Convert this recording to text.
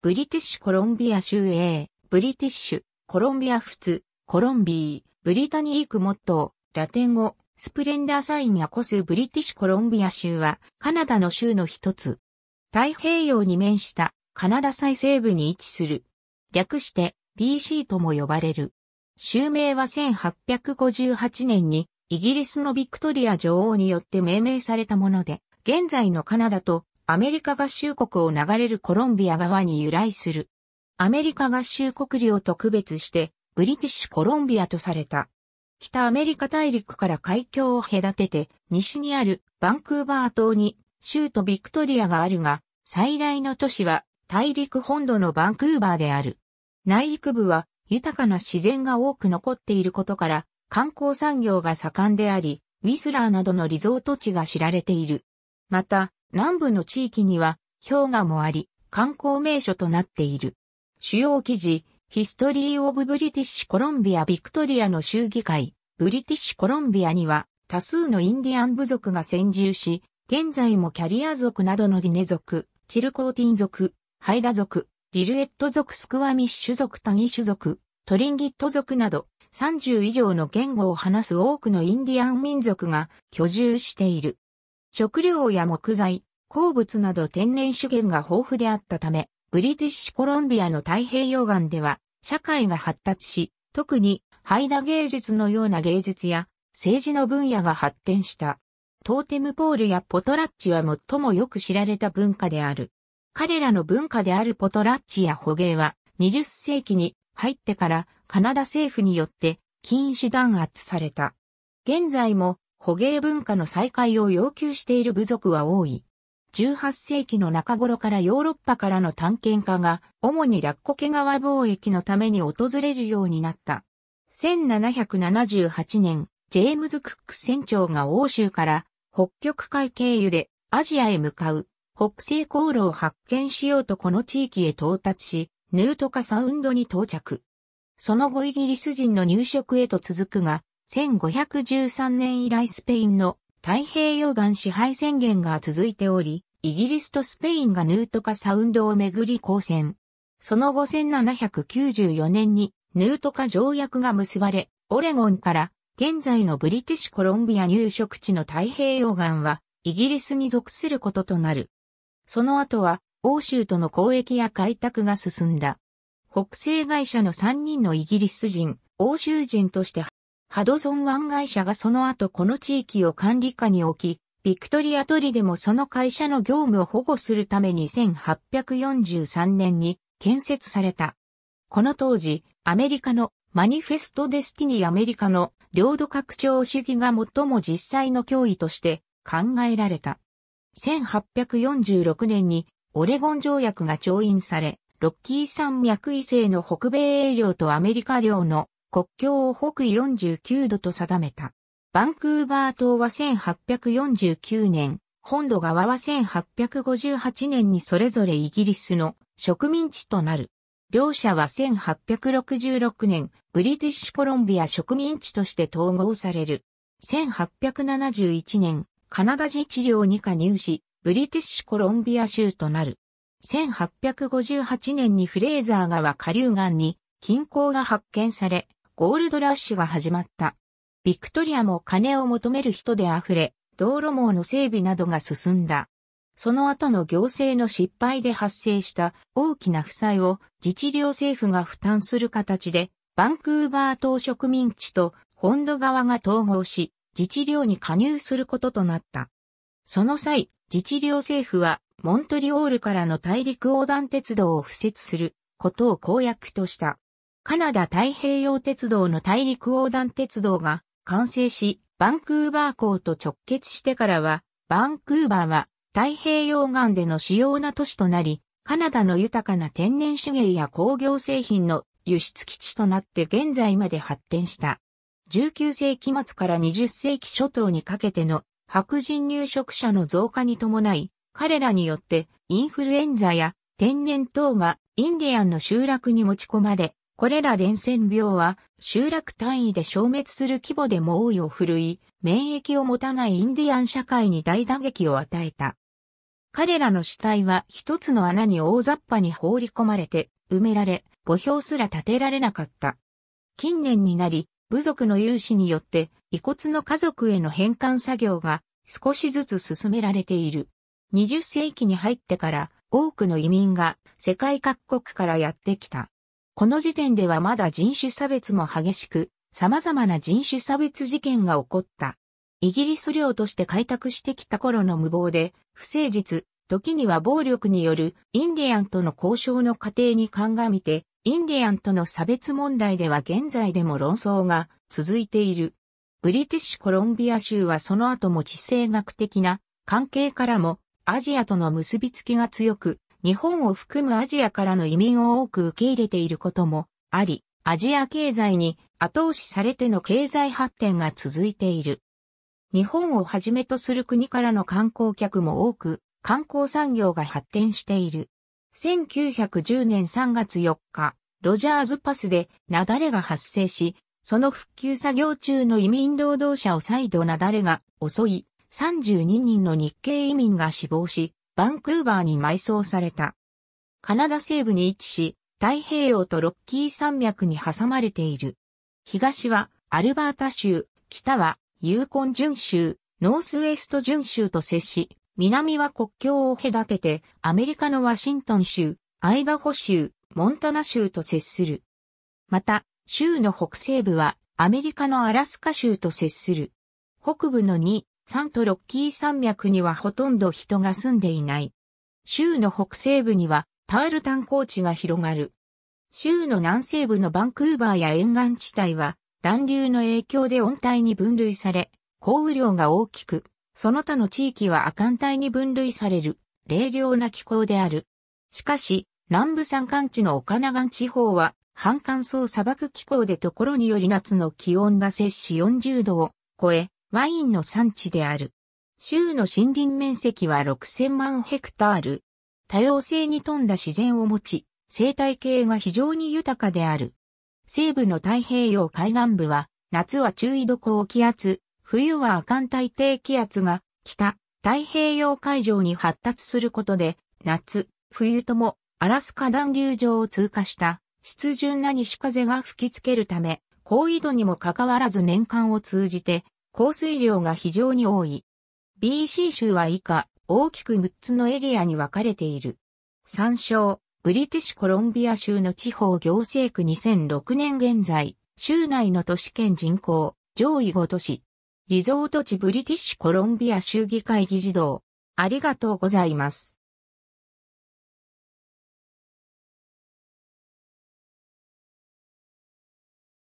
ブリティッシュコロンビア州 A、ブリティッシュ、コロンビア仏、コロンビー、ブリタニークモットー、ラテン語、スプレンダーサインやコスブリティッシュコロンビア州は、カナダの州の一つ。太平洋に面した、カナダ最西部に位置する。略して、BC とも呼ばれる。州名は1858年に、イギリスのビクトリア女王によって命名されたもので、現在のカナダとアメリカ合衆国を流れるコロンビア川に由来する。アメリカ合衆国領と区別して、ブリティッシュコロンビアとされた。北アメリカ大陸から海峡を隔てて、西にあるバンクーバー島に州都ビクトリアがあるが、最大の都市は大陸本土のバンクーバーである。内陸部は豊かな自然が多く残っていることから、観光産業が盛んであり、ウィスラーなどのリゾート地が知られている。また、南部の地域には氷河もあり、観光名所となっている。主要記事、ヒストリー・オブ・ブリティッシュ・コロンビア・ビクトリアの州議会、ブリティッシュ・コロンビアには多数のインディアン部族が先住し、現在もキャリア族などのリネ族、チルコーティン族、ハイダ族、リルエット族、スクワミッシュ族、タギシュ族、トリンギット族など30以上の言語を話す多くのインディアン民族が居住している。食料や木材、鉱物など天然資源が豊富であったため、ブリティッシュコロンビアの太平洋岸では、社会が発達し、特に、ハイダ芸術のような芸術や、政治の分野が発展した。トーテムポールやポトラッチは最もよく知られた文化である。彼らの文化であるポトラッチや捕鯨は、20世紀に入ってからカナダ政府によって禁止弾圧された。現在も捕鯨文化の再開を要求している部族は多い。18世紀の中頃からヨーロッパからの探検家が、主にラッコケ川貿易のために訪れるようになった。1778年、ジェームズ・クック船長が欧州から北極海経由でアジアへ向かう北西航路を発見しようとこの地域へ到達し、ヌートカサウンドに到着。その後イギリス人の入植へと続くが、1513年以来スペインの太平洋岸支配宣言が続いており、イギリスとスペインがヌートカサウンドをめぐり交戦。その後1794年にヌートカ条約が結ばれ、オレゴンから現在のブリティッシュコロンビア入植地の太平洋岸はイギリスに属することとなる。その後は欧州との交易や開拓が進んだ。北西会社の3人のイギリス人、欧州人としてハドソン湾会社がその後この地域を管理下に置き、ビクトリアトリでもその会社の業務を保護するために1843年に建設された。この当時、アメリカのマニフェスト・デスティニー・アメリカの領土拡張主義が最も実際の脅威として考えられた。1846年にオレゴン条約が調印され、ロッキー山脈異性の北米営領とアメリカ領の国境を北緯49度と定めた。バンクーバー島は1849年、本土側は1858年にそれぞれイギリスの植民地となる。両者は1866年、ブリティッシュコロンビア植民地として統合される。1871年、カナダ自治領に加入し、ブリティッシュコロンビア州となる。1858年にフレーザー川下流岸に金鉱が発見され、ゴールドラッシュが始まった。ビクトリアも金を求める人で溢れ、道路網の整備などが進んだ。その後の行政の失敗で発生した大きな負債を自治領政府が負担する形で、バンクーバー島植民地と本土側が統合し、自治領に加入することとなった。その際、自治領政府はモントリオールからの大陸横断鉄道を敷設することを公約とした。カナダ太平洋鉄道の大陸横断鉄道が完成し、バンクーバー港と直結してからは、バンクーバーは太平洋岸での主要な都市となり、カナダの豊かな天然資源や工業製品の輸出基地となって現在まで発展した。19世紀末から20世紀初頭にかけての白人入植者の増加に伴い、彼らによってインフルエンザや天然痘がインディアンの集落に持ち込まれ、これら伝染病は集落単位で消滅する規模で猛威を振るい、免疫を持たないインディアン社会に大打撃を与えた。彼らの死体は一つの穴に大雑把に放り込まれて埋められ、墓標すら立てられなかった。近年になり、部族の有志によって遺骨の家族への返還作業が少しずつ進められている。20世紀に入ってから多くの移民が世界各国からやってきた。この時点ではまだ人種差別も激しく、様々な人種差別事件が起こった。イギリス領として開拓してきた頃の無謀で、不誠実、時には暴力によるインディアンとの交渉の過程に鑑みて、インディアンとの差別問題では現在でも論争が続いている。ブリティッシュコロンビア州はその後も地政学的な関係からもアジアとの結びつきが強く、日本を含むアジアからの移民を多く受け入れていることもあり、アジア経済に後押しされての経済発展が続いている。日本をはじめとする国からの観光客も多く、観光産業が発展している。1910年3月4日、ロジャーズパスで雪崩が発生し、その復旧作業中の移民労働者を再度雪崩が襲い、32人の日系移民が死亡し、バンクーバーに埋葬された。カナダ西部に位置し、太平洋とロッキー山脈に挟まれている。東はアルバータ州、北はユーコン準州、ノースウェスト準州と接し、南は国境を隔ててアメリカのワシントン州、アイダホ州、モンタナ州と接する。また、州の北西部はアメリカのアラスカ州と接する。北部の2、サントロッキー山脈にはほとんど人が住んでいない。州の北西部にはタール炭鉱地が広がる。州の南西部のバンクーバーや沿岸地帯は、暖流の影響で温帯に分類され、降雨量が大きく、その他の地域は亜寒帯に分類される、冷涼な気候である。しかし、南部山間地の岡長地方は、半乾燥砂漠気候でところにより夏の気温が摂氏40度を超え、ワインの産地である。州の森林面積は6000万ヘクタール。多様性に富んだ自然を持ち、生態系が非常に豊かである。西部の太平洋海岸部は、夏は中緯度高気圧、冬は亜寒帯低気圧が北太平洋海上に発達することで、夏、冬ともアラスカ暖流上を通過した湿潤な西風が吹きつけるため、高緯度にもかかわらず年間を通じて降水量が非常に多い。BC 州は以下、大きく6つのエリアに分かれている。参照、ブリティッシュコロンビア州の地方行政区2006年現在、州内の都市圏人口、上位5都市。リゾート地ブリティッシュコロンビア州議会議事堂。ありがとうございます。